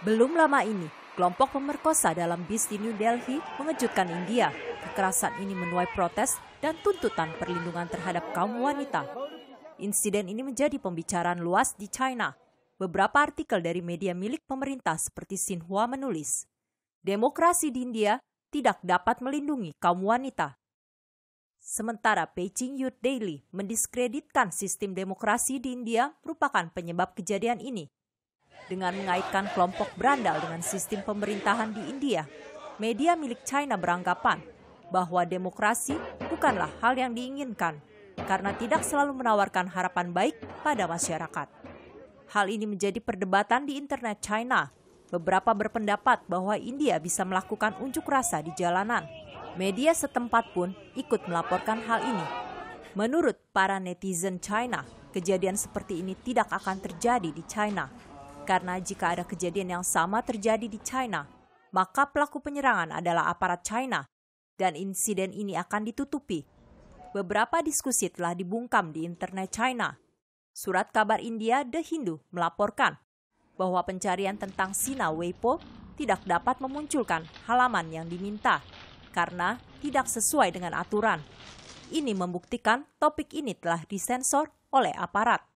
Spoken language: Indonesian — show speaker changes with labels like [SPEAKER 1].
[SPEAKER 1] Belum lama ini, kelompok pemerkosa dalam bis di New Delhi mengejutkan India. Kekerasan ini menuai protes dan tuntutan perlindungan terhadap kaum wanita. Insiden ini menjadi pembicaraan luas di China. Beberapa artikel dari media milik pemerintah seperti Xinhua menulis, demokrasi di India tidak dapat melindungi kaum wanita. Sementara Beijing Youth Daily mendiskreditkan sistem demokrasi di India merupakan penyebab kejadian ini dengan mengaitkan kelompok berandal dengan sistem pemerintahan di India. Media milik China beranggapan bahwa demokrasi bukanlah hal yang diinginkan karena tidak selalu menawarkan harapan baik pada masyarakat. Hal ini menjadi perdebatan di internet China. Beberapa berpendapat bahwa India bisa melakukan unjuk rasa di jalanan. Media setempat pun ikut melaporkan hal ini. Menurut para netizen China, kejadian seperti ini tidak akan terjadi di China. Karena jika ada kejadian yang sama terjadi di China, maka pelaku penyerangan adalah aparat China dan insiden ini akan ditutupi. Beberapa diskusi telah dibungkam di internet China. Surat kabar India The Hindu melaporkan bahwa pencarian tentang Sina Weipo tidak dapat memunculkan halaman yang diminta karena tidak sesuai dengan aturan. Ini membuktikan topik ini telah disensor oleh aparat.